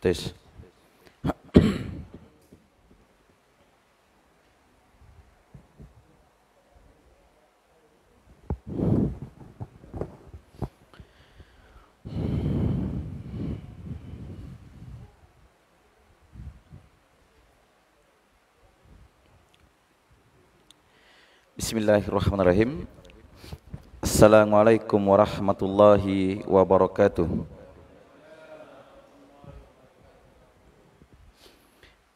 تسعة Bismillahirrahmanirrahim Assalamualaikum warahmatullahi wabarakatuh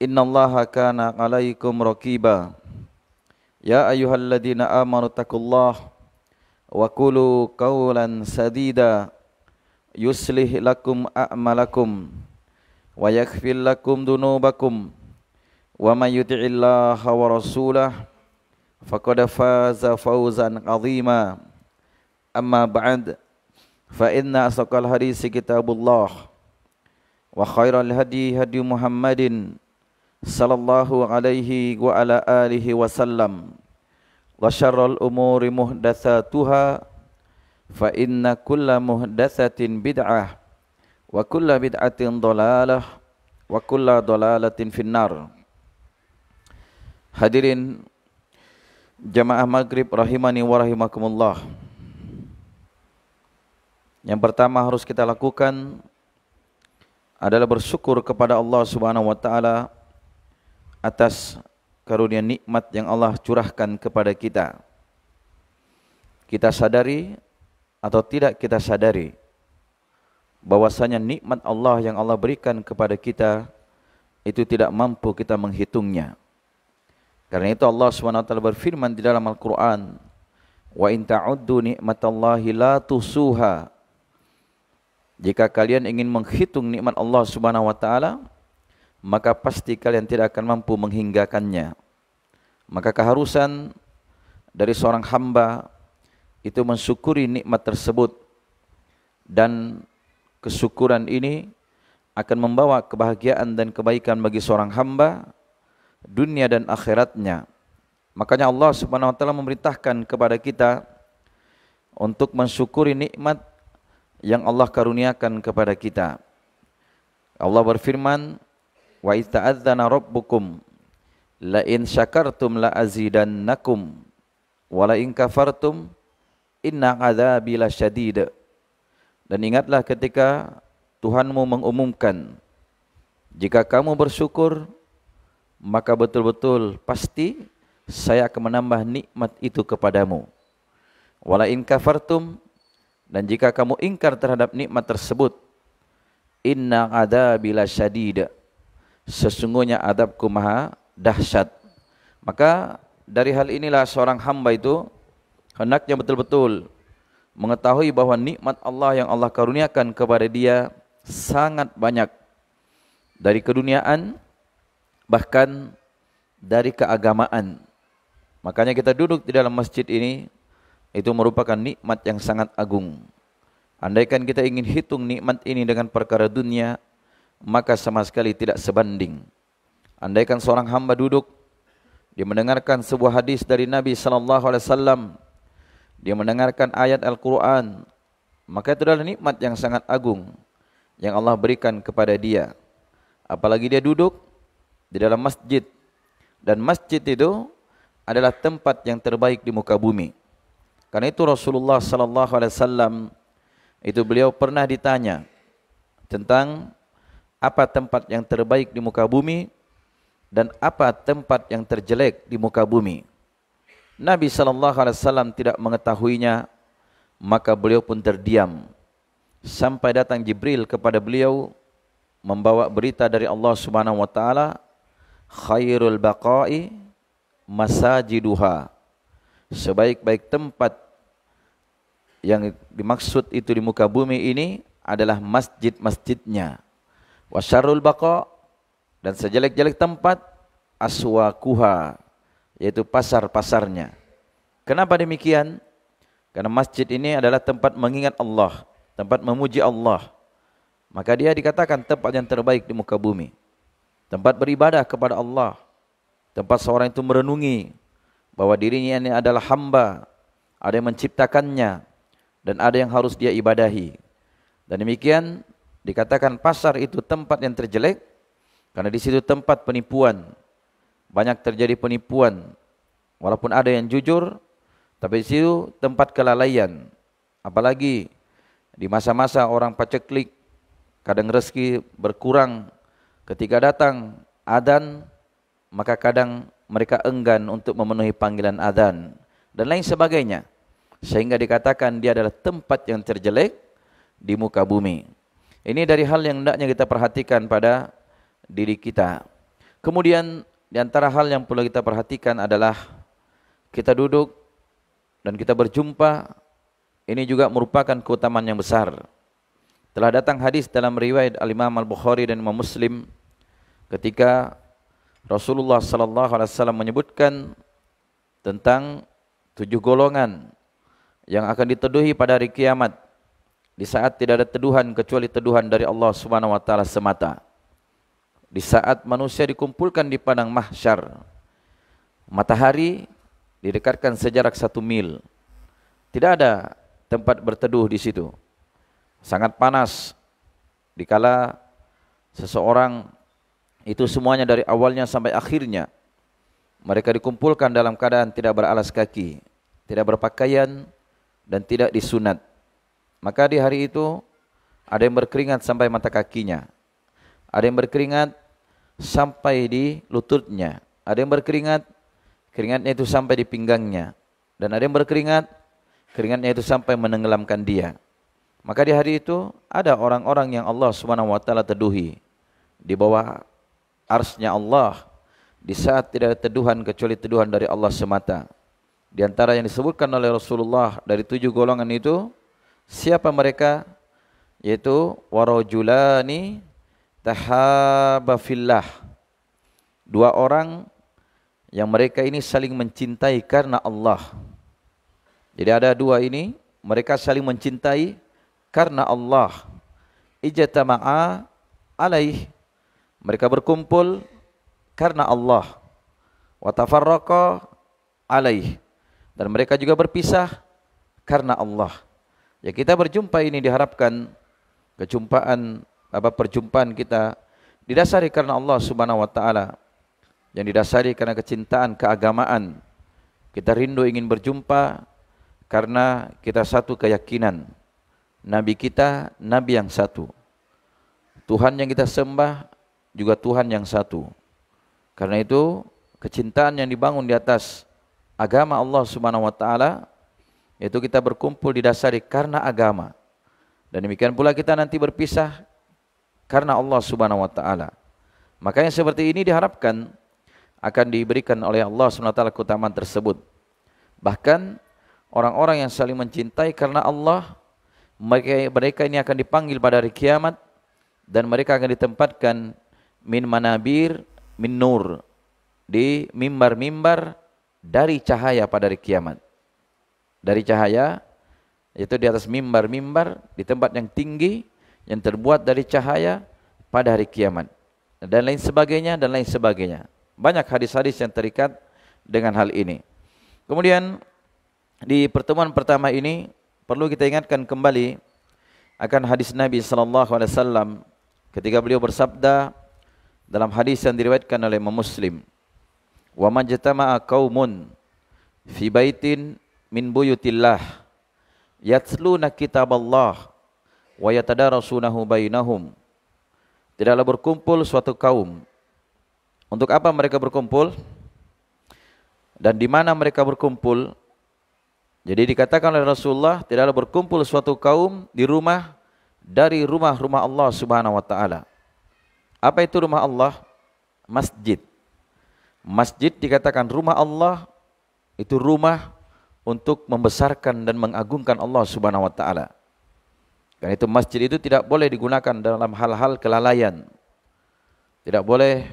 innallaha kana alaikum raqiba ya ayyuhalladzina amanu taqullaha wa qulu sadida yuslih lakum a'malakum wa dunubakum wa wa rasulah faqad faza fawzan 'azima amma fa inna asqal hadisi kitabullah wa khairal hadi hadi Muhammadin sallallahu alaihi wa ala alihi wasallam wa syarrul umuri muhdatsatuha fa inna kulla muhdatsatin bid'ah wa kulla bid'atin dhalalah wa kulla dhalalatin finnar hadirin jamaah maghrib rahimani wa rahimakumullah yang pertama harus kita lakukan adalah bersyukur kepada Allah Subhanahu wa taala atas karunia nikmat yang Allah curahkan kepada kita. Kita sadari atau tidak kita sadari bahwasanya nikmat Allah yang Allah berikan kepada kita itu tidak mampu kita menghitungnya. Karena itu Allah SWT berfirman di dalam Al-Quran, Wa in ta'uddu ni'matallahi la tusuha. Jika kalian ingin menghitung nikmat Allah Subhanahu wa taala, maka pasti kalian tidak akan mampu menghinggakannya. Maka keharusan dari seorang hamba itu mensyukuri nikmat tersebut dan kesyukuran ini akan membawa kebahagiaan dan kebaikan bagi seorang hamba dunia dan akhiratnya. Makanya Allah Subhanahu wa taala memerintahkan kepada kita untuk mensyukuri nikmat yang Allah karuniakan kepada kita. Allah berfirman, Wa ista'adzana rabbukum la in syakartum la azidannakum wa la in kafartum inna adzabi lasyadid. Dan ingatlah ketika Tuhanmu mengumumkan jika kamu bersyukur maka betul-betul pasti saya akan menambah nikmat itu kepadamu. Wala in kafartum dan jika kamu ingkar terhadap nikmat tersebut inna adzabi lasyadid sesungguhnya adabku maha dahsyat. Maka dari hal inilah seorang hamba itu hendaknya betul-betul mengetahui bahwa nikmat Allah yang Allah karuniakan kepada dia sangat banyak dari keduniaan bahkan dari keagamaan. Makanya kita duduk di dalam masjid ini itu merupakan nikmat yang sangat agung. Andaikan kita ingin hitung nikmat ini dengan perkara dunia, maka sama sekali tidak sebanding. Andaikan seorang hamba duduk, dia mendengarkan sebuah hadis dari Nabi Shallallahu alaihi wasallam, dia mendengarkan ayat Al-Qur'an, maka itu adalah nikmat yang sangat agung yang Allah berikan kepada dia. Apalagi dia duduk di dalam masjid dan masjid itu adalah tempat yang terbaik di muka bumi. Karena itu Rasulullah Shallallahu alaihi wasallam itu beliau pernah ditanya tentang apa tempat yang terbaik di muka bumi dan apa tempat yang terjelek di muka bumi. Nabi saw tidak mengetahuinya maka beliau pun terdiam sampai datang Jibril kepada beliau membawa berita dari Allah Subhanahu wa khairul baqai masajiduha sebaik-baik tempat yang dimaksud itu di muka bumi ini adalah masjid-masjidnya. Wasyarul Bako dan sejelek-jelek tempat aswakuha yaitu pasar-pasarnya. Kenapa demikian? Karena masjid ini adalah tempat mengingat Allah, tempat memuji Allah. Maka dia dikatakan tempat yang terbaik di muka bumi. Tempat beribadah kepada Allah. Tempat seorang itu merenungi bahwa dirinya ini adalah hamba, ada yang menciptakannya dan ada yang harus dia ibadahi. Dan demikian Dikatakan pasar itu tempat yang terjelek karena di situ tempat penipuan. Banyak terjadi penipuan. Walaupun ada yang jujur, tapi di situ tempat kelalaian. Apalagi di masa-masa orang paceklik, kadang rezeki berkurang. Ketika datang adan, maka kadang mereka enggan untuk memenuhi panggilan adan dan lain sebagainya. Sehingga dikatakan dia adalah tempat yang terjelek di muka bumi. Ini dari hal yang hendaknya kita perhatikan pada diri kita. Kemudian di antara hal yang perlu kita perhatikan adalah kita duduk dan kita berjumpa ini juga merupakan keutamaan yang besar. Telah datang hadis dalam riwayat Al-Imam Al-Bukhari dan Imam Muslim ketika Rasulullah sallallahu alaihi wasallam menyebutkan tentang tujuh golongan yang akan diteduhi pada hari kiamat. di saat tidak ada teduhan kecuali teduhan dari Allah Subhanahu wa taala semata. Di saat manusia dikumpulkan di padang mahsyar. Matahari didekatkan sejarak satu mil. Tidak ada tempat berteduh di situ. Sangat panas Di kala seseorang itu semuanya dari awalnya sampai akhirnya. Mereka dikumpulkan dalam keadaan tidak beralas kaki, tidak berpakaian dan tidak disunat. Maka di hari itu ada yang berkeringat sampai mata kakinya. Ada yang berkeringat sampai di lututnya. Ada yang berkeringat, keringatnya itu sampai di pinggangnya. Dan ada yang berkeringat, keringatnya itu sampai menenggelamkan dia. Maka di hari itu ada orang-orang yang Allah Subhanahu wa taala teduhi di bawah arsnya Allah di saat tidak ada teduhan kecuali teduhan dari Allah semata. Di antara yang disebutkan oleh Rasulullah dari tujuh golongan itu Siapa mereka? Yaitu warajulani tahabba Dua orang yang mereka ini saling mencintai karena Allah. Jadi ada dua ini, mereka saling mencintai karena Allah. Ijtama'a alaih. Mereka berkumpul karena Allah. Wa tafarraqa alaih. Dan mereka juga berpisah karena Allah. Ya kita berjumpa ini diharapkan kejumpaan apa perjumpaan kita didasari karena Allah Subhanahu wa taala yang didasari karena kecintaan keagamaan. Kita rindu ingin berjumpa karena kita satu keyakinan. Nabi kita nabi yang satu. Tuhan yang kita sembah juga Tuhan yang satu. Karena itu kecintaan yang dibangun di atas agama Allah Subhanahu wa taala yaitu kita berkumpul didasari karena agama. Dan demikian pula kita nanti berpisah karena Allah Subhanahu wa taala. Makanya seperti ini diharapkan akan diberikan oleh Allah Subhanahu wa taala keutamaan tersebut. Bahkan orang-orang yang saling mencintai karena Allah mereka, ini akan dipanggil pada hari kiamat dan mereka akan ditempatkan min manabir min nur di mimbar-mimbar dari cahaya pada hari kiamat dari cahaya yaitu di atas mimbar-mimbar di tempat yang tinggi yang terbuat dari cahaya pada hari kiamat dan lain sebagainya dan lain sebagainya. Banyak hadis-hadis yang terikat dengan hal ini. Kemudian di pertemuan pertama ini perlu kita ingatkan kembali akan hadis Nabi saw alaihi wasallam ketika beliau bersabda dalam hadis yang diriwayatkan oleh Imam Muslim. Wa majtama'a qaumun fi baitin min buyutillah yatsluna kitaballah wa yatadarasunahu bainahum. Tidaklah berkumpul suatu kaum. Untuk apa mereka berkumpul? Dan di mana mereka berkumpul? Jadi dikatakan oleh Rasulullah tidaklah berkumpul suatu kaum di rumah dari rumah-rumah Allah Subhanahu wa taala. Apa itu rumah Allah? Masjid. Masjid dikatakan rumah Allah itu rumah untuk membesarkan dan mengagungkan Allah Subhanahu wa taala. Karena itu masjid itu tidak boleh digunakan dalam hal-hal kelalaian. Tidak boleh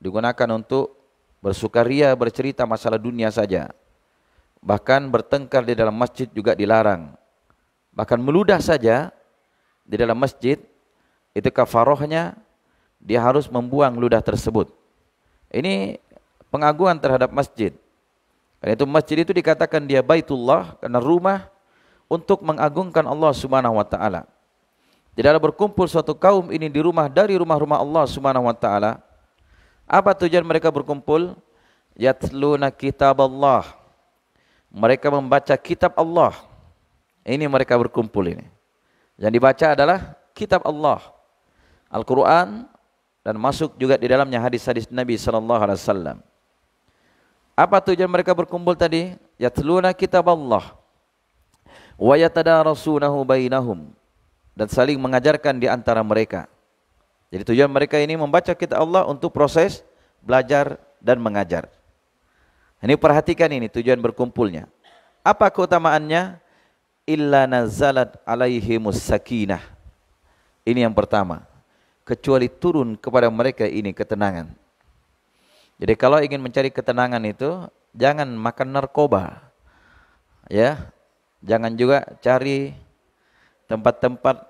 digunakan untuk bersukaria, bercerita masalah dunia saja. Bahkan bertengkar di dalam masjid juga dilarang. Bahkan meludah saja di dalam masjid itu kafarohnya dia harus membuang ludah tersebut. Ini pengaguan terhadap masjid. Karena itu masjid itu dikatakan dia baitullah karena rumah untuk mengagungkan Allah Subhanahu wa taala. Tidaklah berkumpul suatu kaum ini di rumah dari rumah-rumah Allah Subhanahu wa taala. Apa tujuan mereka berkumpul? Yatluna kitab Allah. Mereka membaca kitab Allah. Ini mereka berkumpul ini. Yang dibaca adalah kitab Allah. Al-Qur'an dan masuk juga di dalamnya hadis-hadis Nabi sallallahu alaihi wasallam. Apa tujuan mereka berkumpul tadi? Yatluna kitab Allah. Wa yatadarasunahu bainahum. Dan saling mengajarkan di antara mereka. Jadi tujuan mereka ini membaca kitab Allah untuk proses belajar dan mengajar. Ini perhatikan ini tujuan berkumpulnya. Apa keutamaannya? Illa nazalat alaihimus sakinah. Ini yang pertama. Kecuali turun kepada mereka ini ketenangan. Jadi kalau ingin mencari ketenangan itu jangan makan narkoba. Ya. Jangan juga cari tempat-tempat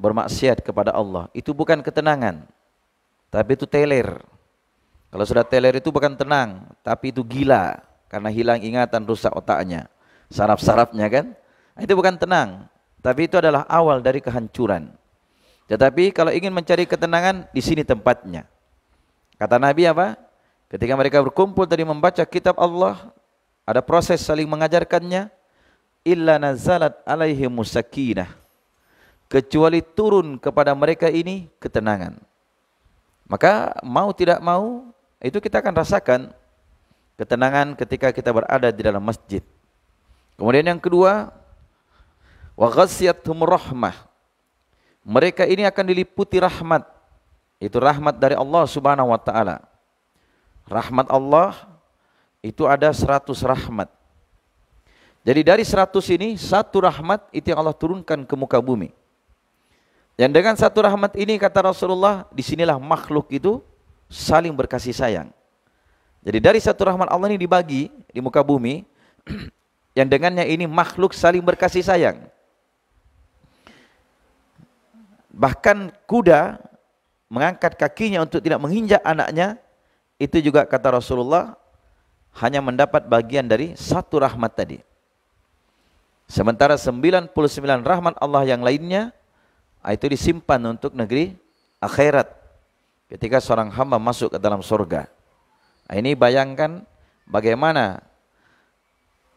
bermaksiat kepada Allah. Itu bukan ketenangan. Tapi itu teler. Kalau sudah teler itu bukan tenang, tapi itu gila karena hilang ingatan, rusak otaknya, saraf-sarafnya kan? Itu bukan tenang, tapi itu adalah awal dari kehancuran. Tetapi kalau ingin mencari ketenangan di sini tempatnya. Kata Nabi apa? Ketika mereka berkumpul tadi membaca kitab Allah, ada proses saling mengajarkannya. Illa nazalat alaihi musakinah. Kecuali turun kepada mereka ini ketenangan. Maka mau tidak mau, itu kita akan rasakan ketenangan ketika kita berada di dalam masjid. Kemudian yang kedua, wa ghassiyathum rahmah. Mereka ini akan diliputi rahmat. Itu rahmat dari Allah Subhanahu wa taala. Rahmat Allah itu ada 100 rahmat. Jadi dari 100 ini satu rahmat itu yang Allah turunkan ke muka bumi. Dan dengan satu rahmat ini kata Rasulullah, disinilah makhluk itu saling berkasih sayang. Jadi dari satu rahmat Allah ini dibagi di muka bumi, yang dengannya ini makhluk saling berkasih sayang. Bahkan kuda mengangkat kakinya untuk tidak menginjak anaknya, itu juga kata Rasulullah hanya mendapat bagian dari satu rahmat tadi. Sementara 99 rahmat Allah yang lainnya ah, itu disimpan untuk negeri akhirat. Ketika seorang hamba masuk ke dalam surga. Ah, ini bayangkan bagaimana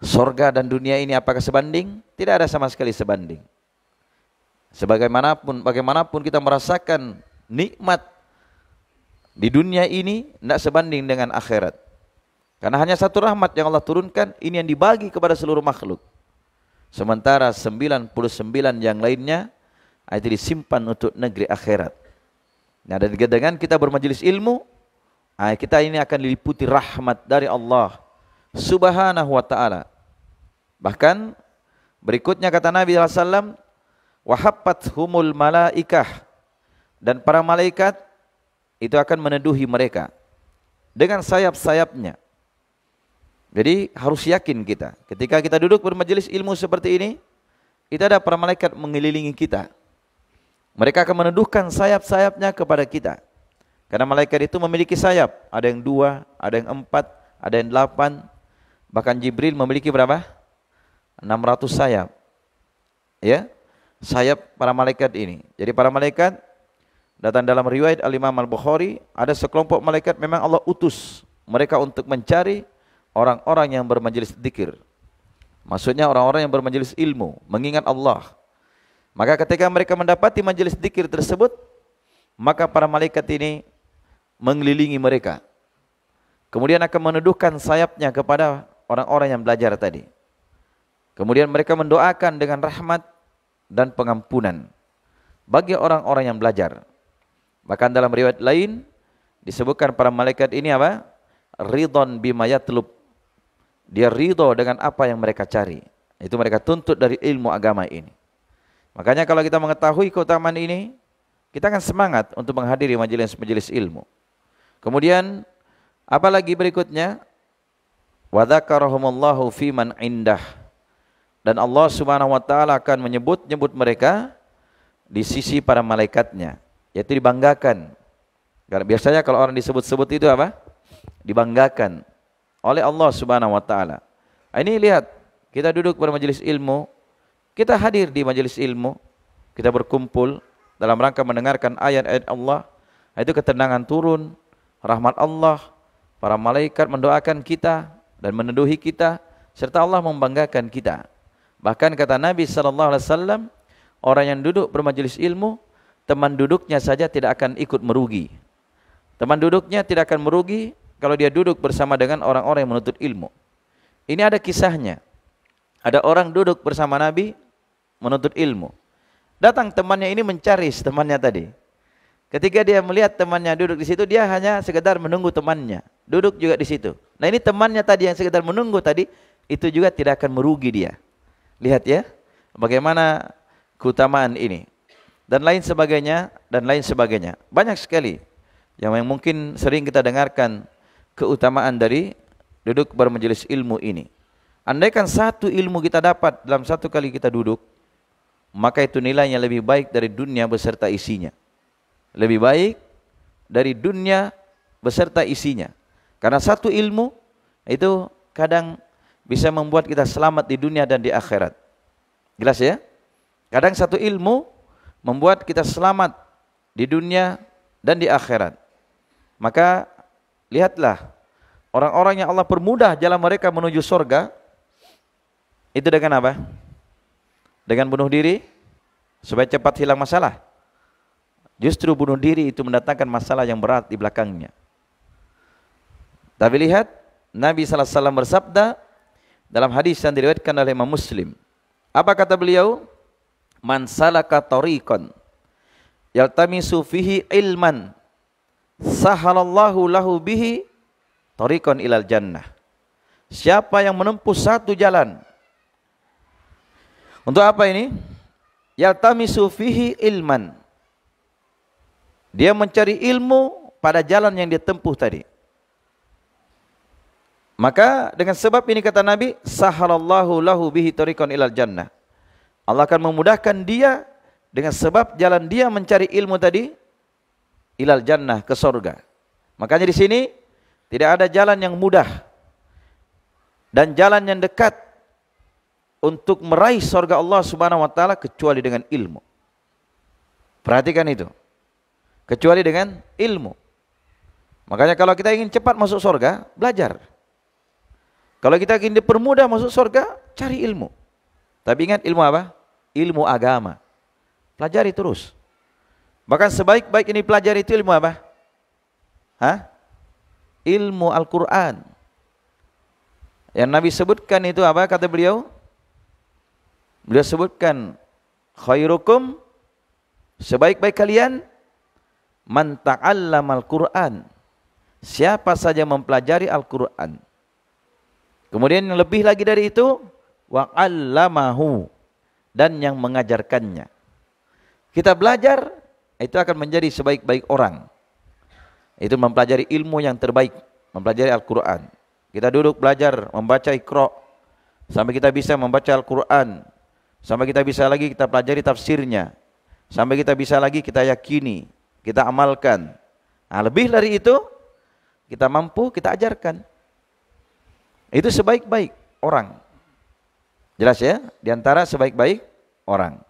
surga dan dunia ini apakah sebanding? Tidak ada sama sekali sebanding. Sebagaimanapun bagaimanapun kita merasakan nikmat di dunia ini tidak sebanding dengan akhirat. Karena hanya satu rahmat yang Allah turunkan, ini yang dibagi kepada seluruh makhluk. Sementara 99 yang lainnya ah, itu disimpan untuk negeri akhirat. Nah, dan dengan kita bermajelis ilmu, ah, kita ini akan diliputi rahmat dari Allah Subhanahu wa taala. Bahkan berikutnya kata Nabi sallallahu alaihi "Wahabbat humul malaikah." Dan para malaikat itu akan meneduhi mereka dengan sayap-sayapnya. Jadi harus yakin kita. Ketika kita duduk bermajelis ilmu seperti ini, itu ada para malaikat mengelilingi kita. Mereka akan meneduhkan sayap-sayapnya kepada kita. Karena malaikat itu memiliki sayap. Ada yang dua, ada yang empat, ada yang delapan. Bahkan Jibril memiliki berapa? 600 sayap. Ya, sayap para malaikat ini. Jadi para malaikat Datang dalam riwayat Al-Imam Al-Bukhari, ada sekelompok malaikat memang Allah utus mereka untuk mencari orang-orang yang bermajelis zikir. Maksudnya orang-orang yang bermajelis ilmu, mengingat Allah. Maka ketika mereka mendapati majelis zikir tersebut, maka para malaikat ini mengelilingi mereka. Kemudian akan meneduhkan sayapnya kepada orang-orang yang belajar tadi. Kemudian mereka mendoakan dengan rahmat dan pengampunan bagi orang-orang yang belajar. Bahkan dalam riwayat lain disebutkan para malaikat ini apa? Ridon bimayatlub. Dia ridho dengan apa yang mereka cari. Itu mereka tuntut dari ilmu agama ini. Makanya kalau kita mengetahui keutamaan ini, kita akan semangat untuk menghadiri majelis-majelis ilmu. Kemudian apa lagi berikutnya? Wa fi man indah. Dan Allah Subhanahu wa taala akan menyebut-nyebut mereka di sisi para malaikatnya yaitu dibanggakan. Karena biasanya kalau orang disebut-sebut itu apa? Dibanggakan oleh Allah Subhanahu wa taala. Nah, ini lihat, kita duduk bermajelis ilmu, kita hadir di majelis ilmu, kita berkumpul dalam rangka mendengarkan ayat-ayat Allah, nah, itu ketenangan turun, rahmat Allah, para malaikat mendoakan kita dan meneduhi kita serta Allah membanggakan kita. Bahkan kata Nabi sallallahu alaihi wasallam, orang yang duduk bermajelis ilmu teman duduknya saja tidak akan ikut merugi. Teman duduknya tidak akan merugi kalau dia duduk bersama dengan orang-orang yang menuntut ilmu. Ini ada kisahnya. Ada orang duduk bersama Nabi menuntut ilmu. Datang temannya ini mencari temannya tadi. Ketika dia melihat temannya duduk di situ, dia hanya sekedar menunggu temannya. Duduk juga di situ. Nah ini temannya tadi yang sekedar menunggu tadi, itu juga tidak akan merugi dia. Lihat ya, bagaimana keutamaan ini dan lain sebagainya dan lain sebagainya. Banyak sekali yang mungkin sering kita dengarkan keutamaan dari duduk bermajelis ilmu ini. Andaikan satu ilmu kita dapat dalam satu kali kita duduk, maka itu nilainya lebih baik dari dunia beserta isinya. Lebih baik dari dunia beserta isinya. Karena satu ilmu itu kadang bisa membuat kita selamat di dunia dan di akhirat. Jelas ya? Kadang satu ilmu membuat kita selamat di dunia dan di akhirat. Maka lihatlah orang-orang yang Allah permudah jalan mereka menuju surga itu dengan apa? Dengan bunuh diri supaya cepat hilang masalah. Justru bunuh diri itu mendatangkan masalah yang berat di belakangnya. Tapi lihat Nabi Wasallam bersabda dalam hadis yang diriwayatkan oleh Imam Muslim. Apa kata beliau? man salaka tariqan yaltamisu fihi ilman sahalallahu lahu bihi tariqan ilal jannah. Siapa yang menempuh satu jalan untuk apa ini? Yaltamisu fihi ilman. Dia mencari ilmu pada jalan yang ditempuh tadi. Maka dengan sebab ini kata Nabi, sahalallahu lahu bihi tariqan ilal jannah. Allah akan memudahkan dia dengan sebab jalan dia mencari ilmu tadi ilal jannah ke sorga. Makanya di sini tidak ada jalan yang mudah dan jalan yang dekat untuk meraih sorga Allah Subhanahu wa taala kecuali dengan ilmu. Perhatikan itu. Kecuali dengan ilmu. Makanya kalau kita ingin cepat masuk sorga, belajar. Kalau kita ingin dipermudah masuk sorga, cari ilmu. Tapi ingat ilmu apa? Ilmu agama. Pelajari terus. Bahkan sebaik-baik ini pelajari itu ilmu apa? Hah? Ilmu Al-Quran. Yang Nabi sebutkan itu apa kata beliau? Beliau sebutkan khairukum sebaik-baik kalian man al Qur'an. Siapa saja mempelajari Al-Qur'an. Kemudian yang lebih lagi dari itu wa 'allamahu dan yang mengajarkannya. Kita belajar itu akan menjadi sebaik-baik orang. Itu mempelajari ilmu yang terbaik, mempelajari Al-Qur'an. Kita duduk belajar membaca Iqra sampai kita bisa membaca Al-Qur'an, sampai kita bisa lagi kita pelajari tafsirnya, sampai kita bisa lagi kita yakini, kita amalkan. Nah, lebih dari itu kita mampu kita ajarkan. Itu sebaik-baik orang. Jelas ya? Di antara sebaik-baik orang.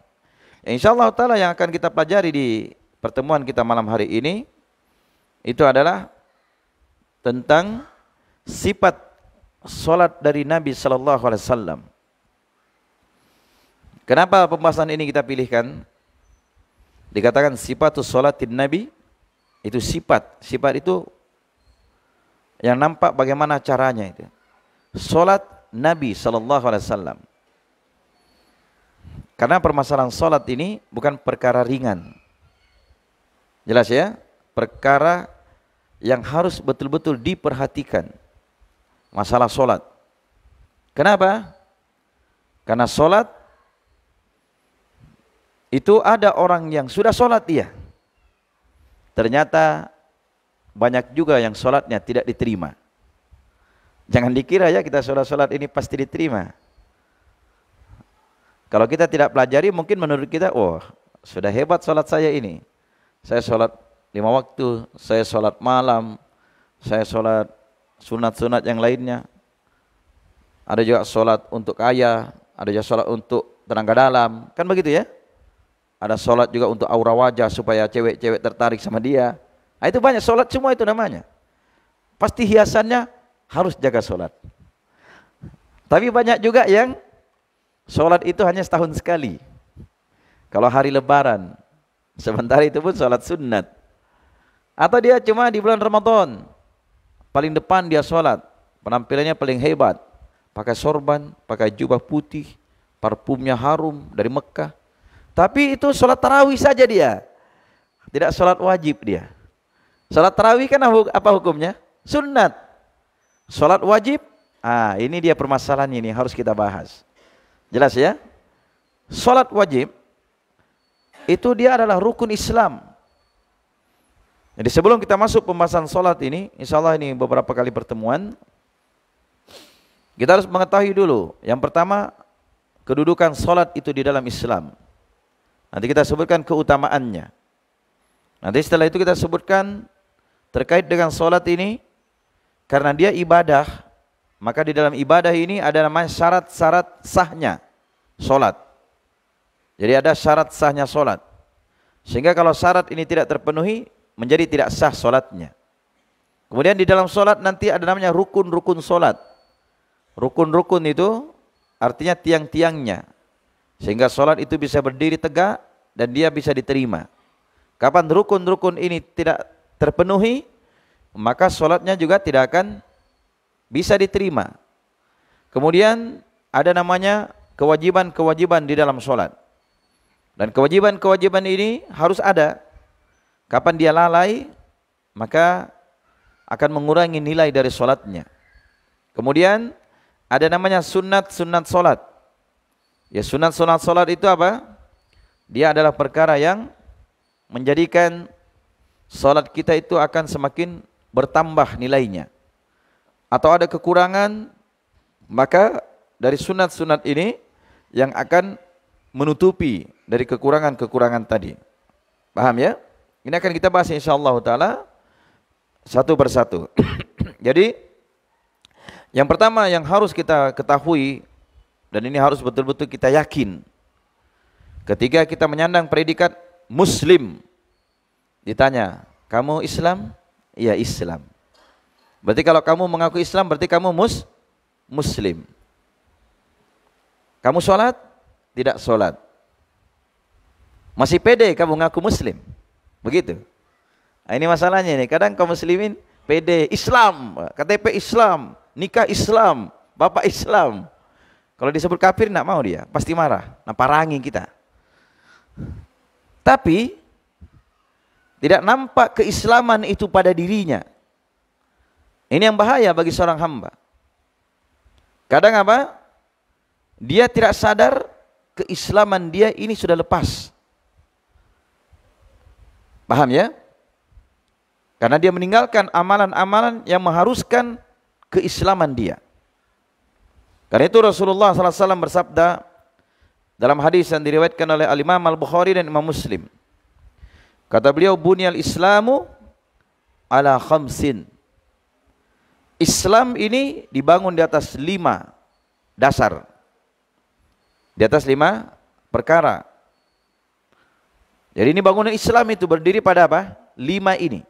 Ya, insya Allah Ta'ala yang akan kita pelajari di pertemuan kita malam hari ini, itu adalah tentang sifat solat dari Nabi Sallallahu Alaihi Wasallam. Kenapa pembahasan ini kita pilihkan? Dikatakan sifat solatin Nabi itu sifat. Sifat itu yang nampak bagaimana caranya itu. Solat Nabi Sallallahu Alaihi Wasallam. Karena permasalahan sholat ini bukan perkara ringan. Jelas ya? Perkara yang harus betul-betul diperhatikan. Masalah sholat. Kenapa? Karena sholat itu ada orang yang sudah sholat dia. Ternyata banyak juga yang sholatnya tidak diterima. Jangan dikira ya kita sholat-sholat ini pasti diterima. Kalau kita tidak pelajari mungkin menurut kita, wah oh, sudah hebat sholat saya ini. Saya sholat lima waktu, saya sholat malam, saya sholat sunat-sunat yang lainnya. Ada juga sholat untuk kaya, ada juga sholat untuk tenaga dalam, kan begitu ya? Ada sholat juga untuk aura wajah supaya cewek-cewek tertarik sama dia. Nah, itu banyak sholat semua itu namanya. Pasti hiasannya harus jaga sholat. Tapi banyak juga yang Sholat itu hanya setahun sekali. Kalau hari lebaran, sementara itu pun sholat sunat. Atau dia cuma di bulan Ramadan, paling depan dia sholat, penampilannya paling hebat. Pakai sorban, pakai jubah putih, parfumnya harum dari Mekah. Tapi itu sholat tarawih saja dia. Tidak sholat wajib dia. Sholat tarawih kan apa hukumnya? Sunat. Sholat wajib, ah ini dia permasalahan ini harus kita bahas. Jelas ya? Salat wajib itu dia adalah rukun Islam. Jadi sebelum kita masuk pembahasan salat ini, insyaallah ini beberapa kali pertemuan kita harus mengetahui dulu. Yang pertama, kedudukan salat itu di dalam Islam. Nanti kita sebutkan keutamaannya. Nanti setelah itu kita sebutkan terkait dengan salat ini karena dia ibadah, maka di dalam ibadah ini ada namanya syarat-syarat sahnya solat. Jadi ada syarat sahnya solat. Sehingga kalau syarat ini tidak terpenuhi, menjadi tidak sah solatnya. Kemudian di dalam solat nanti ada namanya rukun-rukun solat. Rukun-rukun itu artinya tiang-tiangnya. Sehingga solat itu bisa berdiri tegak dan dia bisa diterima. Kapan rukun-rukun ini tidak terpenuhi, maka solatnya juga tidak akan bisa diterima. Kemudian ada namanya kewajiban-kewajiban di dalam sholat. Dan kewajiban-kewajiban ini harus ada. Kapan dia lalai, maka akan mengurangi nilai dari sholatnya. Kemudian ada namanya sunat-sunat sholat. Ya sunat-sunat sholat itu apa? Dia adalah perkara yang menjadikan sholat kita itu akan semakin bertambah nilainya. Atau ada kekurangan, maka dari sunat-sunat ini yang akan menutupi dari kekurangan-kekurangan tadi. Paham ya? Ini akan kita bahas insyaallah taala satu persatu. Jadi yang pertama yang harus kita ketahui dan ini harus betul-betul kita yakin ketika kita menyandang predikat muslim ditanya, "Kamu Islam?" "Iya, Islam." Berarti kalau kamu mengaku Islam berarti kamu mus muslim. Kamu sholat? Tidak sholat. Masih pede kamu ngaku muslim. Begitu. Nah, ini masalahnya nih. Kadang kaum muslimin pede Islam, KTP Islam, nikah Islam, bapak Islam. Kalau disebut kafir tidak mau dia, pasti marah. Nah, parangi kita. Tapi tidak nampak keislaman itu pada dirinya. Ini yang bahaya bagi seorang hamba. Kadang apa? Dia tidak sadar keislaman dia ini sudah lepas. Paham ya? Karena dia meninggalkan amalan-amalan yang mengharuskan keislaman dia. Karena itu Rasulullah SAW bersabda dalam hadis yang diriwayatkan oleh Al-Imam Al-Bukhari dan Imam Muslim. Kata beliau, Bunyal Islamu ala khamsin. Islam ini dibangun di atas lima dasar. Di atas lima perkara. Jadi ini bangunan Islam itu berdiri pada apa? Lima ini.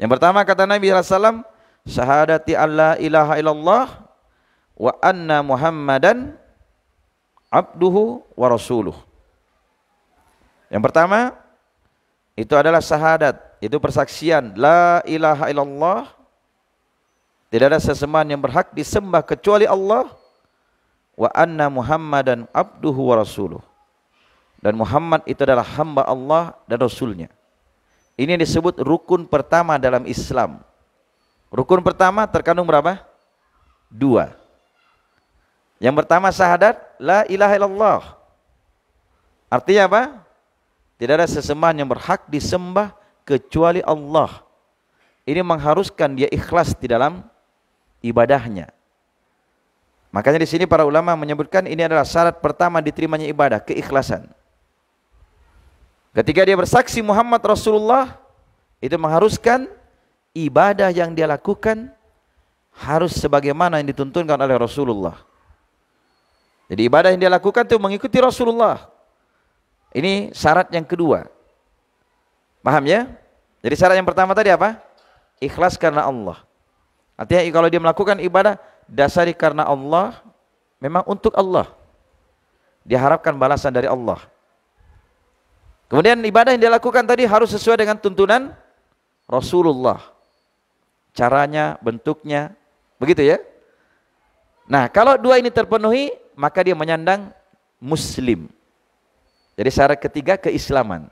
Yang pertama kata Nabi SAW, Syahadati Allah ilaha illallah wa anna muhammadan abduhu wa rasuluh. Yang pertama, itu adalah syahadat, itu persaksian. La ilaha illallah, tidak ada sesembahan yang berhak disembah kecuali Allah wa anna Muhammadan abduhu wa rasuluh. Dan Muhammad itu adalah hamba Allah dan Rasulnya. Ini yang disebut rukun pertama dalam Islam. Rukun pertama terkandung berapa? Dua. Yang pertama syahadat la ilaha illallah. Artinya apa? Tidak ada sesembahan yang berhak disembah kecuali Allah. Ini mengharuskan dia ikhlas di dalam ibadahnya. Makanya di sini para ulama menyebutkan ini adalah syarat pertama diterimanya ibadah, keikhlasan. Ketika dia bersaksi Muhammad Rasulullah, itu mengharuskan ibadah yang dia lakukan harus sebagaimana yang dituntunkan oleh Rasulullah. Jadi ibadah yang dia lakukan itu mengikuti Rasulullah. Ini syarat yang kedua. Paham ya? Jadi syarat yang pertama tadi apa? Ikhlas karena Allah. Artinya kalau dia melakukan ibadah, dasari karena Allah memang untuk Allah diharapkan balasan dari Allah kemudian ibadah yang dilakukan tadi harus sesuai dengan tuntunan Rasulullah caranya bentuknya begitu ya nah kalau dua ini terpenuhi maka dia menyandang muslim jadi syarat ketiga keislaman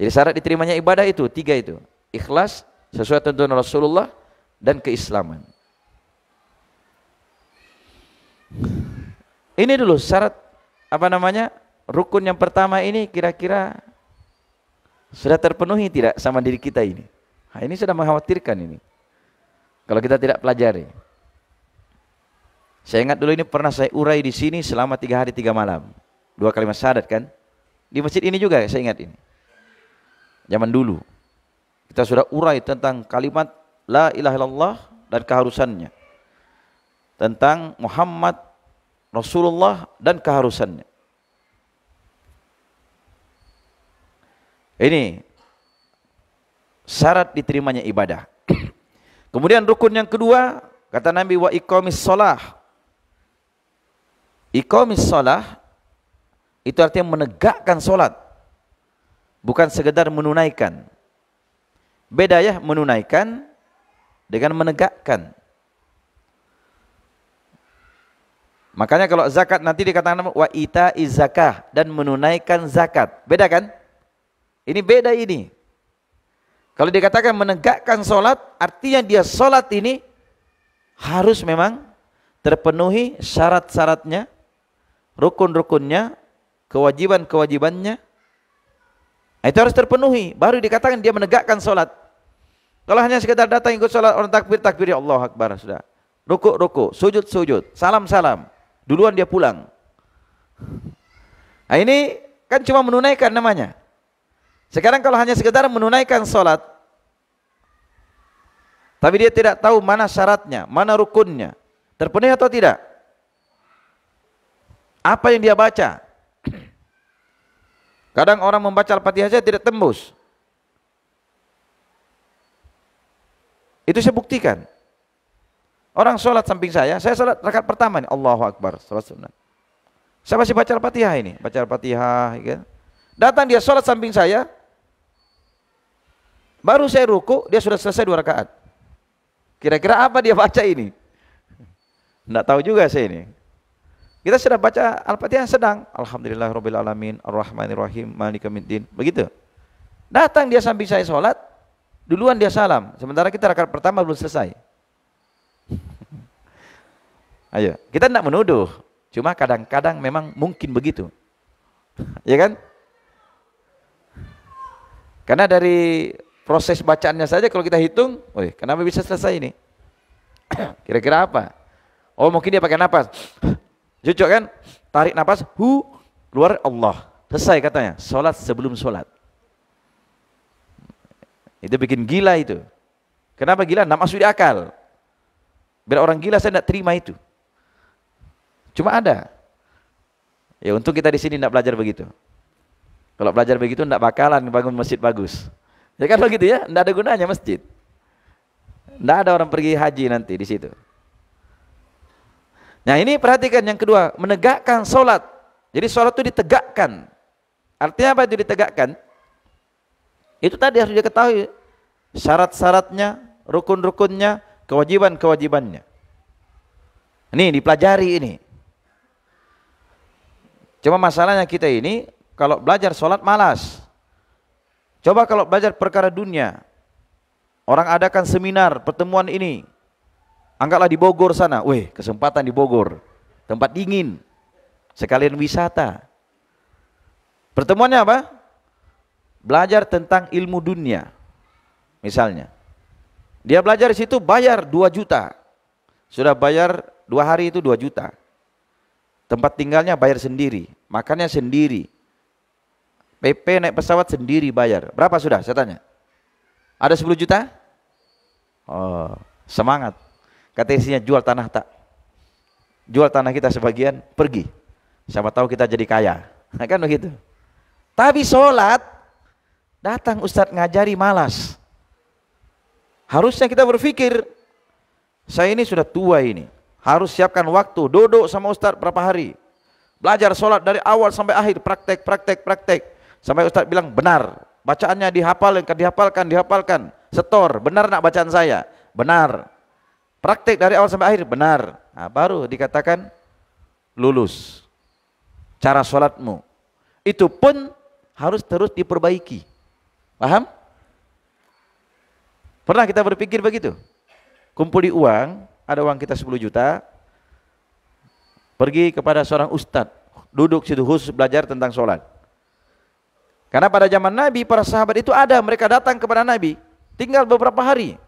jadi syarat diterimanya ibadah itu tiga itu ikhlas sesuai tuntunan Rasulullah dan keislaman ini dulu syarat apa namanya? Rukun yang pertama ini kira-kira sudah terpenuhi tidak sama diri kita ini? Nah, ini sudah mengkhawatirkan ini. Kalau kita tidak pelajari. Saya ingat dulu ini pernah saya urai di sini selama tiga hari tiga malam. Dua kalimat syahadat kan? Di masjid ini juga saya ingat ini. Zaman dulu. Kita sudah urai tentang kalimat La ilaha illallah dan keharusannya tentang Muhammad Rasulullah dan keharusannya. Ini syarat diterimanya ibadah. Kemudian rukun yang kedua kata Nabi wa iqamis shalah. Iqamis shalah itu artinya menegakkan salat. Bukan sekedar menunaikan. Beda ya menunaikan dengan menegakkan. Makanya kalau zakat nanti dikatakan wa ita izakah dan menunaikan zakat. Beda kan? Ini beda ini. Kalau dikatakan menegakkan solat, artinya dia solat ini harus memang terpenuhi syarat-syaratnya, rukun-rukunnya, kewajiban-kewajibannya. Nah, itu harus terpenuhi, baru dikatakan dia menegakkan solat. Kalau hanya sekedar datang ikut solat orang takbir, takbir ya Allah Akbar sudah. Ruku, ruku, sujud, sujud, salam, salam. Duluan dia pulang. Nah ini kan cuma menunaikan namanya. Sekarang kalau hanya sekedar menunaikan sholat, tapi dia tidak tahu mana syaratnya, mana rukunnya, terpenuhi atau tidak. Apa yang dia baca? Kadang orang membaca Al-Fatihah saja tidak tembus. Itu saya buktikan. Orang sholat samping saya, saya sholat rakaat pertama nih, Allahu Akbar, sholat sunat. Saya masih baca Al-Fatihah ini, baca Al-Fatihah. Gitu. Datang dia sholat samping saya, baru saya ruku, dia sudah selesai dua rakaat. Kira-kira apa dia baca ini? Tidak tahu juga saya ini. Kita sudah baca Al-Fatihah sedang. Alhamdulillah Rabbil Alamin, Ar-Rahmanir-Rahim, Begitu. Datang dia samping saya sholat, duluan dia salam. Sementara kita rakaat pertama belum selesai. Ayo, kita tidak menuduh, cuma kadang-kadang memang mungkin begitu. ya kan? Karena dari proses bacaannya saja kalau kita hitung, woi, kenapa bisa selesai ini? Kira-kira apa? Oh, mungkin dia pakai napas. cocok kan? Tarik napas, hu, keluar Allah. Selesai katanya, Sholat sebelum sholat. Itu bikin gila itu. Kenapa gila? Nama sudah akal. Biar orang gila saya tidak terima itu. Cuma ada. Ya untuk kita di sini tidak belajar begitu. Kalau belajar begitu tidak bakalan bangun masjid bagus. Ya kan begitu ya, tidak ada gunanya masjid. Tidak ada orang pergi haji nanti di situ. Nah ini perhatikan yang kedua, menegakkan sholat. Jadi sholat itu ditegakkan. Artinya apa itu ditegakkan? Itu tadi harus diketahui syarat-syaratnya, rukun-rukunnya, kewajiban-kewajibannya. Ini dipelajari ini. Cuma masalahnya kita ini kalau belajar sholat malas. Coba kalau belajar perkara dunia. Orang adakan seminar pertemuan ini. Anggaplah di Bogor sana. Weh kesempatan di Bogor. Tempat dingin. Sekalian wisata. Pertemuannya apa? Belajar tentang ilmu dunia. Misalnya. Dia belajar di situ bayar 2 juta. Sudah bayar dua hari itu 2 juta. Tempat tinggalnya bayar sendiri, makannya sendiri. PP naik pesawat sendiri bayar. Berapa sudah? Saya tanya. Ada 10 juta? Oh, semangat. Kata isinya jual tanah tak. Jual tanah kita sebagian, pergi. Siapa tahu kita jadi kaya. kan begitu. Tapi sholat, datang Ustadz ngajari malas. Harusnya kita berpikir, saya ini sudah tua ini, harus siapkan waktu, duduk sama Ustadz berapa hari. Belajar sholat dari awal sampai akhir, praktek, praktek, praktek. Sampai Ustadz bilang, benar, bacaannya dihafal, dihafalkan, dihafalkan. Setor, benar nak bacaan saya? Benar. Praktek dari awal sampai akhir, benar. Nah, baru dikatakan lulus. Cara sholatmu. Itu pun harus terus diperbaiki. Paham? Pernah kita berpikir begitu? kumpul di uang, ada uang kita 10 juta, pergi kepada seorang ustadz, duduk situ khusus belajar tentang sholat. Karena pada zaman Nabi, para sahabat itu ada, mereka datang kepada Nabi, tinggal beberapa hari.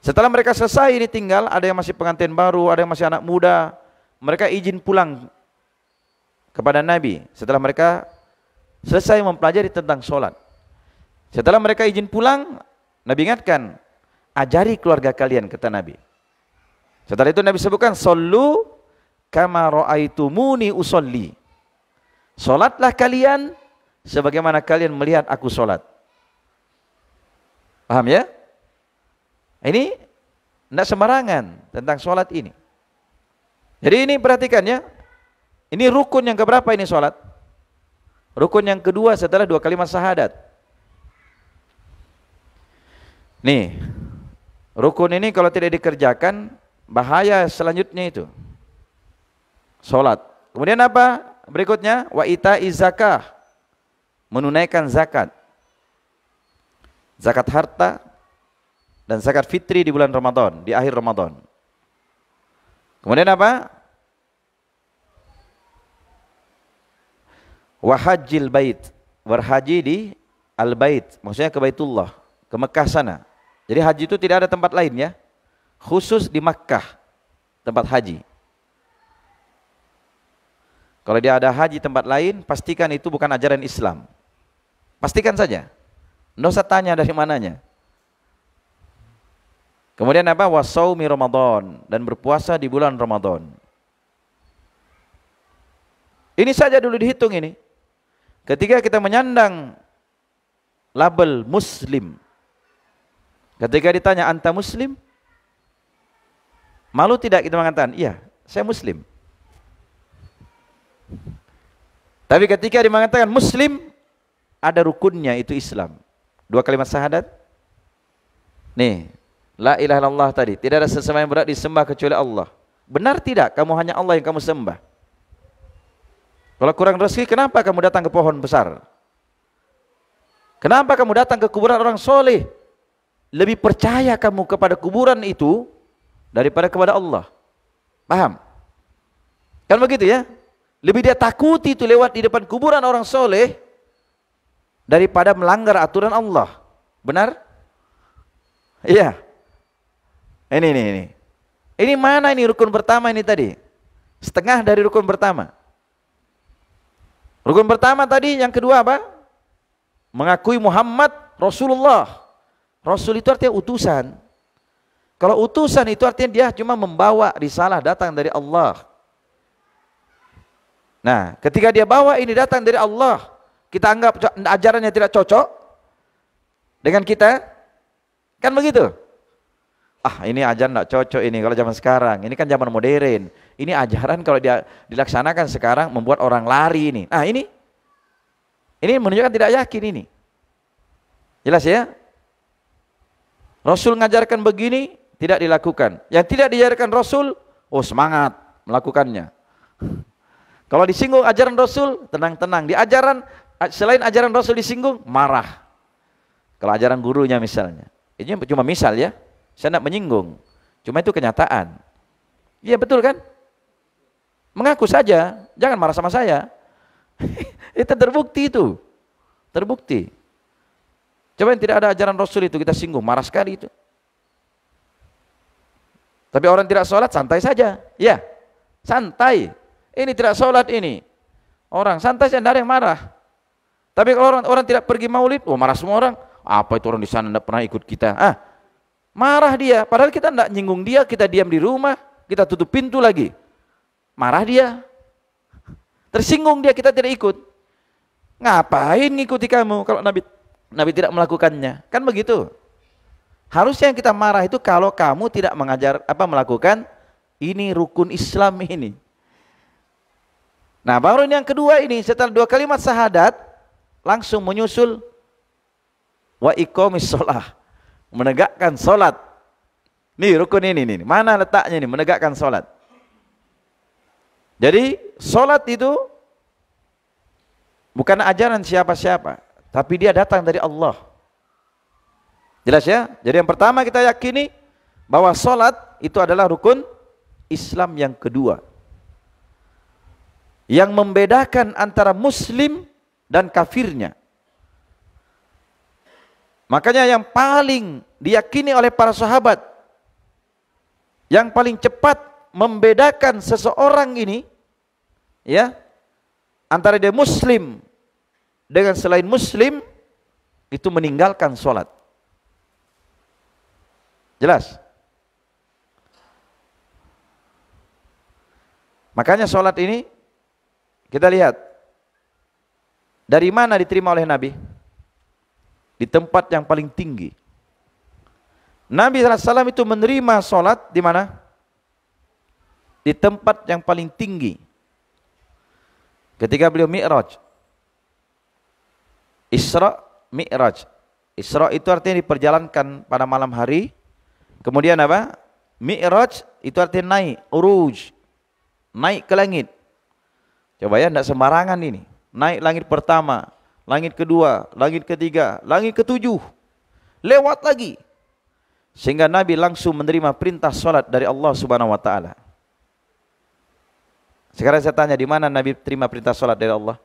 Setelah mereka selesai ini tinggal, ada yang masih pengantin baru, ada yang masih anak muda, mereka izin pulang kepada Nabi setelah mereka selesai mempelajari tentang sholat. Setelah mereka izin pulang, Nabi ingatkan, ajari keluarga kalian kata Nabi. Setelah itu Nabi sebutkan sallu kama raaitumuni usolli. Salatlah kalian sebagaimana kalian melihat aku salat. Paham ya? Ini tidak sembarangan tentang salat ini. Jadi ini perhatikan ya. Ini rukun yang keberapa ini salat? Rukun yang kedua setelah dua kalimat syahadat. Nih, rukun ini kalau tidak dikerjakan bahaya selanjutnya itu. sholat Kemudian apa? Berikutnya wa izakah zakah. Menunaikan zakat. Zakat harta dan zakat fitri di bulan Ramadan, di akhir Ramadan. Kemudian apa? Wahajil bait, berhaji di al bait, maksudnya ke Baitullah, ke Mekah sana. Jadi haji itu tidak ada tempat lain ya. Khusus di Makkah tempat haji. Kalau dia ada haji tempat lain, pastikan itu bukan ajaran Islam. Pastikan saja. Nggak usah tanya dari mananya. Kemudian apa? Wasaumi Ramadan dan berpuasa di bulan Ramadan. Ini saja dulu dihitung ini. Ketika kita menyandang label muslim, Ketika ditanya anta muslim, malu tidak kita mengatakan, iya saya muslim. Tapi ketika dia mengatakan muslim, ada rukunnya itu Islam. Dua kalimat syahadat. Nih, la ilaha illallah tadi. Tidak ada sesama yang berat disembah kecuali Allah. Benar tidak? Kamu hanya Allah yang kamu sembah. Kalau kurang rezeki, kenapa kamu datang ke pohon besar? Kenapa kamu datang ke kuburan orang soleh? lebih percaya kamu kepada kuburan itu daripada kepada Allah. Paham? Kan begitu ya? Lebih dia takuti itu lewat di depan kuburan orang soleh daripada melanggar aturan Allah. Benar? Iya. Ini, ini, ini. Ini mana ini rukun pertama ini tadi? Setengah dari rukun pertama. Rukun pertama tadi, yang kedua apa? Mengakui Muhammad Rasulullah. Rasul itu artinya utusan. Kalau utusan itu artinya dia cuma membawa risalah datang dari Allah. Nah, ketika dia bawa ini datang dari Allah, kita anggap ajarannya tidak cocok dengan kita, kan begitu? Ah, ini ajaran tidak cocok ini kalau zaman sekarang. Ini kan zaman modern. Ini ajaran kalau dia dilaksanakan sekarang membuat orang lari ini. Nah, ini ini menunjukkan tidak yakin ini. Jelas ya? Rasul mengajarkan begini, tidak dilakukan. Yang tidak diajarkan Rasul, oh semangat melakukannya. Kalau disinggung ajaran Rasul, tenang-tenang. Di ajaran, selain ajaran Rasul disinggung, marah. Kalau ajaran gurunya misalnya. Ini cuma misal ya, saya tidak menyinggung. Cuma itu kenyataan. Iya betul kan? Mengaku saja, jangan marah sama saya. itu terbukti itu. Terbukti. Coba yang tidak ada ajaran Rasul itu kita singgung, marah sekali itu. Tapi orang tidak sholat santai saja, ya santai. Ini tidak sholat ini, orang santai saja, tidak ada yang marah. Tapi kalau orang orang tidak pergi maulid, oh marah semua orang. Apa itu orang di sana tidak pernah ikut kita? Ah, marah dia. Padahal kita tidak nyinggung dia, kita diam di rumah, kita tutup pintu lagi. Marah dia, tersinggung dia kita tidak ikut. Ngapain ngikuti kamu kalau Nabi Nabi tidak melakukannya. Kan begitu? Harusnya yang kita marah itu kalau kamu tidak mengajar apa melakukan ini rukun Islam ini. Nah, baru ini yang kedua ini setelah dua kalimat syahadat langsung menyusul wa iqamis shalah, menegakkan salat. Nih rukun ini nih, mana letaknya nih menegakkan salat. Jadi salat itu bukan ajaran siapa-siapa. Tapi dia datang dari Allah. Jelas ya? Jadi yang pertama kita yakini bahwa salat itu adalah rukun Islam yang kedua. Yang membedakan antara muslim dan kafirnya. Makanya yang paling diyakini oleh para sahabat yang paling cepat membedakan seseorang ini ya antara dia muslim dengan selain muslim itu meninggalkan sholat. Jelas? Makanya sholat ini kita lihat dari mana diterima oleh Nabi? Di tempat yang paling tinggi. Nabi SAW itu menerima sholat di mana? Di tempat yang paling tinggi. Ketika beliau mi'raj, Isra Mi'raj. Isra itu artinya diperjalankan pada malam hari. Kemudian apa? Mi'raj itu artinya naik, uruj. Naik ke langit. Coba ya, tidak sembarangan ini. Naik langit pertama, langit kedua, langit ketiga, langit ketujuh. Lewat lagi. Sehingga Nabi langsung menerima perintah sholat dari Allah Subhanahu wa taala. Sekarang saya tanya di mana Nabi terima perintah sholat dari Allah?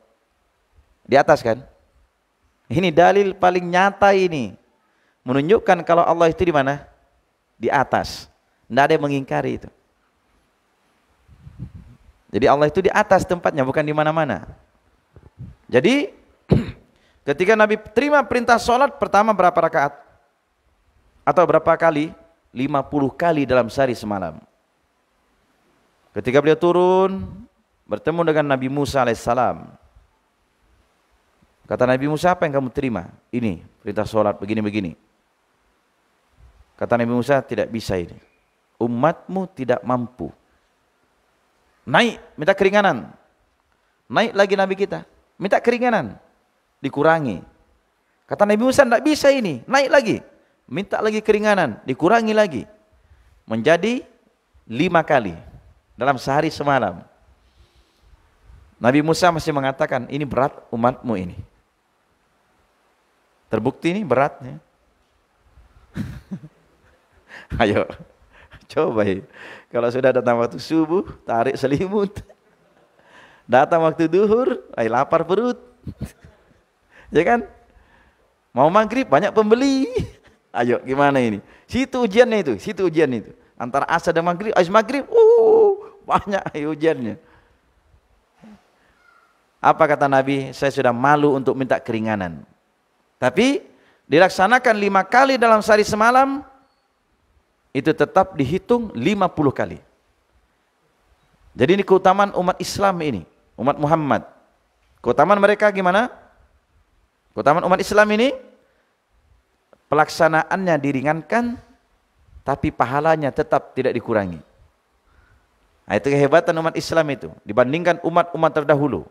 Di atas kan? Ini dalil paling nyata ini. Menunjukkan kalau Allah itu di mana? Di atas. Tidak ada yang mengingkari itu. Jadi Allah itu di atas tempatnya, bukan di mana-mana. Jadi ketika Nabi terima perintah sholat pertama berapa rakaat? Atau berapa kali? 50 kali dalam sehari semalam. Ketika beliau turun, bertemu dengan Nabi Musa alaihissalam. Kata Nabi Musa, apa yang kamu terima? Ini, perintah sholat, begini-begini. Kata Nabi Musa, tidak bisa ini. Umatmu tidak mampu. Naik, minta keringanan. Naik lagi Nabi kita, minta keringanan. Dikurangi. Kata Nabi Musa, tidak bisa ini. Naik lagi. Minta lagi keringanan, dikurangi lagi. Menjadi lima kali dalam sehari semalam. Nabi Musa masih mengatakan, ini berat umatmu ini. Terbukti ini beratnya, Ayo, coba ya. Kalau sudah datang waktu subuh, tarik selimut. Datang waktu duhur, ay lapar perut. ya kan? Mau maghrib banyak pembeli. Ayo gimana ini? Situ ujiannya itu, situ ujian itu. Antara asa dan maghrib, ayo maghrib, uh, banyak ujiannya. Apa kata Nabi? Saya sudah malu untuk minta keringanan. Tapi dilaksanakan lima kali dalam sehari semalam, itu tetap dihitung 50 kali. Jadi ini keutamaan umat Islam ini, umat Muhammad. Keutamaan mereka gimana? Keutamaan umat Islam ini, pelaksanaannya diringankan, tapi pahalanya tetap tidak dikurangi. Nah, itu kehebatan umat Islam itu dibandingkan umat-umat terdahulu.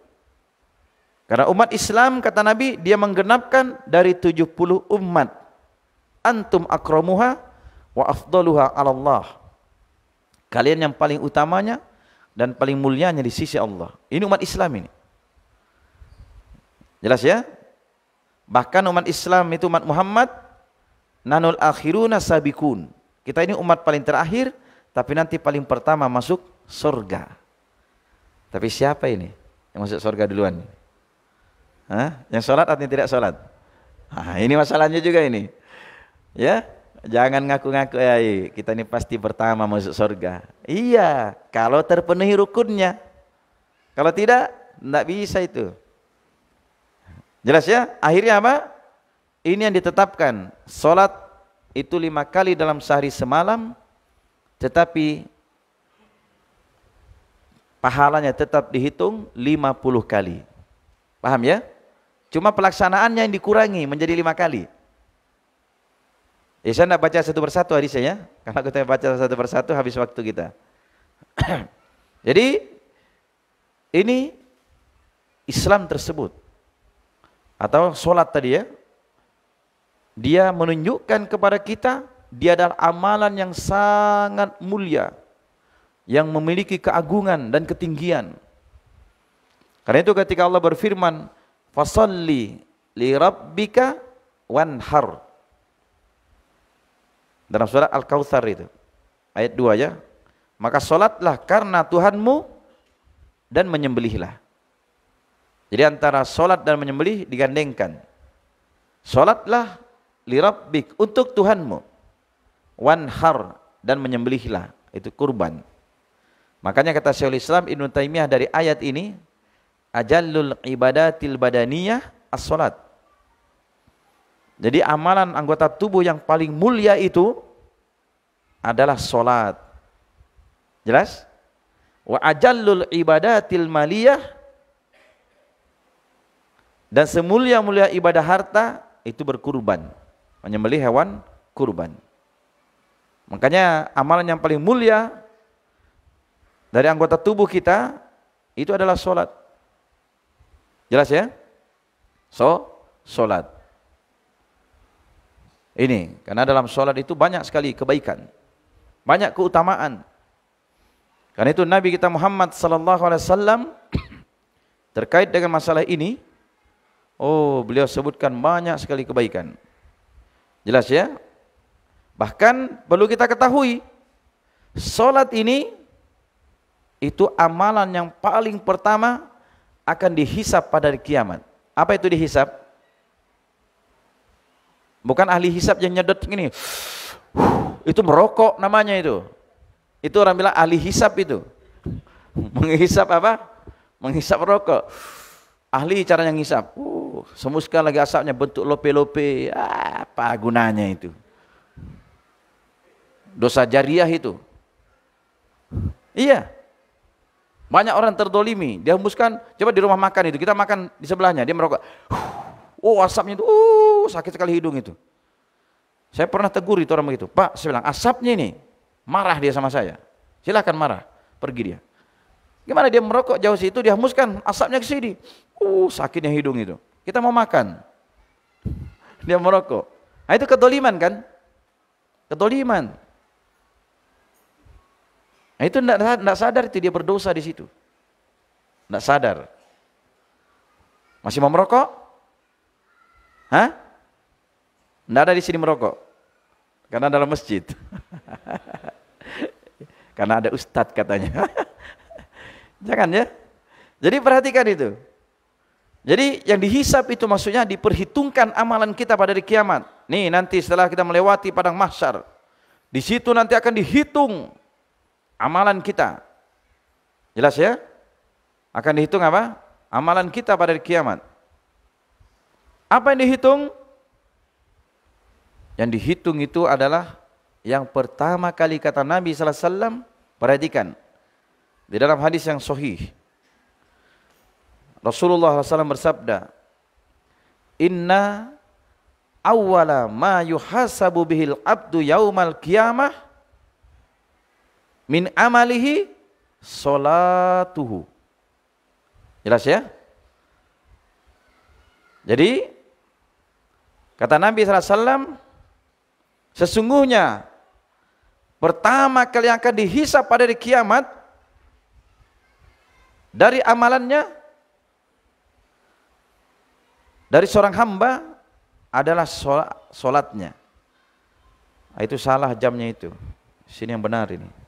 Karena umat Islam kata Nabi dia menggenapkan dari 70 umat. Antum akramuha wa afdaluha 'ala Allah. Kalian yang paling utamanya dan paling mulianya di sisi Allah. Ini umat Islam ini. Jelas ya? Bahkan umat Islam itu umat Muhammad nanul akhiruna sabikun. Kita ini umat paling terakhir tapi nanti paling pertama masuk surga. Tapi siapa ini yang masuk surga duluan? Hah? Yang sholat yang tidak sholat. Nah, ini masalahnya juga ini. Ya, jangan ngaku-ngaku ya, kita ini pasti pertama masuk surga. Iya, kalau terpenuhi rukunnya. Kalau tidak, tidak bisa itu. Jelas ya? Akhirnya apa? Ini yang ditetapkan. Sholat itu lima kali dalam sehari semalam, tetapi pahalanya tetap dihitung 50 kali. Paham ya? Cuma pelaksanaannya yang dikurangi menjadi lima kali. Ya saya tidak baca satu persatu hadisnya ya. Karena kita baca satu persatu habis waktu kita. Jadi ini Islam tersebut atau sholat tadi ya dia menunjukkan kepada kita dia adalah amalan yang sangat mulia yang memiliki keagungan dan ketinggian karena itu ketika Allah berfirman Fasalli li rabbika wanhar. Dalam surat Al-Kautsar itu. Ayat 2 ya. Maka solatlah karena Tuhanmu dan menyembelihlah. Jadi antara solat dan menyembelih digandengkan. Solatlah li rabbik untuk Tuhanmu. Wanhar dan menyembelihlah. Itu kurban. Makanya kata Syekhul Islam Ibn Taimiyah dari ayat ini ajallul ibadatil badaniyah as-salat. Jadi amalan anggota tubuh yang paling mulia itu adalah salat. Jelas? Wa ajallul ibadatil maliyah dan semulia-mulia ibadah harta itu berkurban, menyembelih hewan kurban. Makanya amalan yang paling mulia dari anggota tubuh kita itu adalah solat. Jelas ya? So, solat. Ini, karena dalam solat itu banyak sekali kebaikan. Banyak keutamaan. Karena itu Nabi kita Muhammad sallallahu alaihi wasallam terkait dengan masalah ini, oh beliau sebutkan banyak sekali kebaikan. Jelas ya? Bahkan perlu kita ketahui, solat ini itu amalan yang paling pertama akan dihisap pada kiamat. Apa itu dihisap? Bukan ahli hisap yang nyedot gini. Itu merokok namanya itu. Itu orang bilang ahli hisap itu. Menghisap apa? Menghisap rokok. Ahli caranya ngisap. Uh, semuska lagi asapnya bentuk lope-lope. Ah, apa gunanya itu? Dosa jariah itu. Iya. Banyak orang terdolimi, dia hembuskan coba di rumah makan itu, kita makan di sebelahnya, dia merokok. Oh asapnya itu, uh, sakit sekali hidung itu. Saya pernah tegur itu orang begitu, Pak saya bilang asapnya ini, marah dia sama saya. Silahkan marah, pergi dia. Gimana dia merokok jauh situ, dia hembuskan asapnya ke sini. Uh sakitnya hidung itu. Kita mau makan, dia merokok. Nah itu kedoliman kan? Kedoliman. Nah itu tidak sadar itu dia berdosa di situ. Tidak sadar. Masih mau merokok? Hah? Tidak ada di sini merokok. Karena dalam masjid. Karena ada ustadz katanya. Jangan ya. Jadi perhatikan itu. Jadi yang dihisap itu maksudnya diperhitungkan amalan kita pada hari kiamat. Nih nanti setelah kita melewati padang mahsyar. Di situ nanti akan dihitung amalan kita. Jelas ya? Akan dihitung apa? Amalan kita pada kiamat. Apa yang dihitung? Yang dihitung itu adalah yang pertama kali kata Nabi sallallahu alaihi wasallam, perhatikan. Di dalam hadis yang sahih. Rasulullah SAW bersabda, "Inna awwala ma yuhasabu bihil abdu yaumal qiyamah min amalihi solatuhu. Jelas ya? Jadi kata Nabi SAW, sesungguhnya pertama kali yang akan dihisap pada hari kiamat dari amalannya dari seorang hamba adalah sholat, sholatnya. Itu salah jamnya itu. Sini yang benar ini.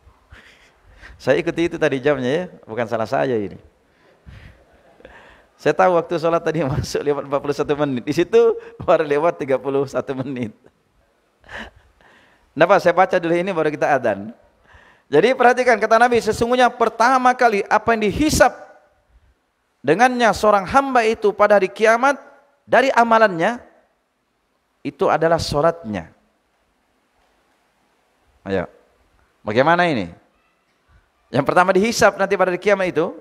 Saya ikuti itu tadi jamnya ya, bukan salah saya ini. Saya tahu waktu sholat tadi masuk lewat 41 menit. Di situ baru lewat 31 menit. Kenapa? Saya baca dulu ini baru kita adan. Jadi perhatikan kata Nabi, sesungguhnya pertama kali apa yang dihisap dengannya seorang hamba itu pada hari kiamat dari amalannya itu adalah sholatnya. Ayo, bagaimana ini? Yang pertama dihisap nanti pada kiamat itu,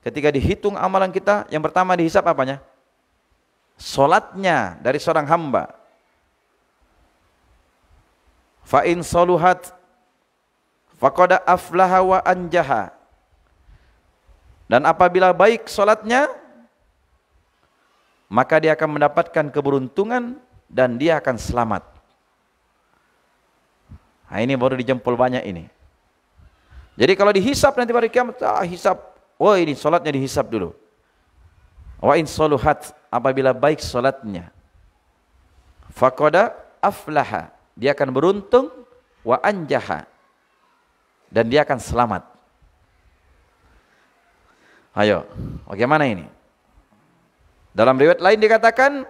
ketika dihitung amalan kita, yang pertama dihisap apanya? Solatnya dari seorang hamba. Fa'in soluhat faqada aflaha wa anjaha. Dan apabila baik solatnya, maka dia akan mendapatkan keberuntungan dan dia akan selamat. Nah, ini baru dijempol banyak ini. Jadi kalau dihisap nanti pada kiamat, ah, hisap. Wah ini solatnya dihisap dulu. Wa in soluhat apabila baik solatnya. Fakoda aflaha. Dia akan beruntung. Wa anjaha. Dan dia akan selamat. Ayo, bagaimana ini? Dalam riwayat lain dikatakan,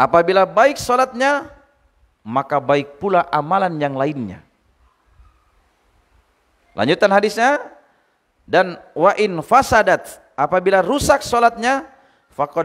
apabila baik solatnya maka baik pula amalan yang lainnya. Lanjutan hadisnya dan wa in fasadat apabila rusak salatnya faqad